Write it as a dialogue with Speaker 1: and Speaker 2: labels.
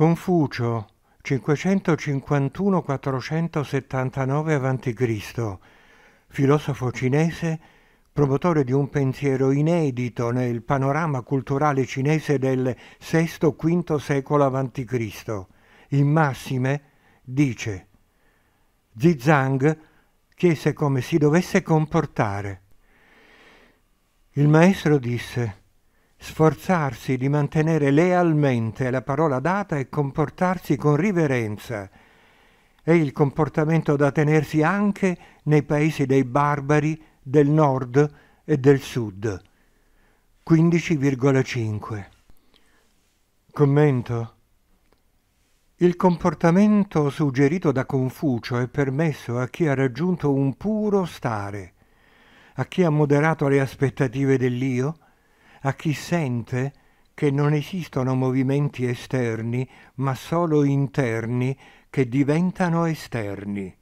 Speaker 1: Confucio 551-479 a.C., filosofo cinese, promotore di un pensiero inedito nel panorama culturale cinese del VI-V secolo a.C. In massime dice Zizang chiese come si dovesse comportare. Il maestro disse sforzarsi di mantenere lealmente la parola data e comportarsi con riverenza. È il comportamento da tenersi anche nei paesi dei barbari del nord e del sud. 15,5 Commento il comportamento suggerito da Confucio è permesso a chi ha raggiunto un puro stare, a chi ha moderato le aspettative dell'io, a chi sente che non esistono movimenti esterni, ma solo interni che diventano esterni.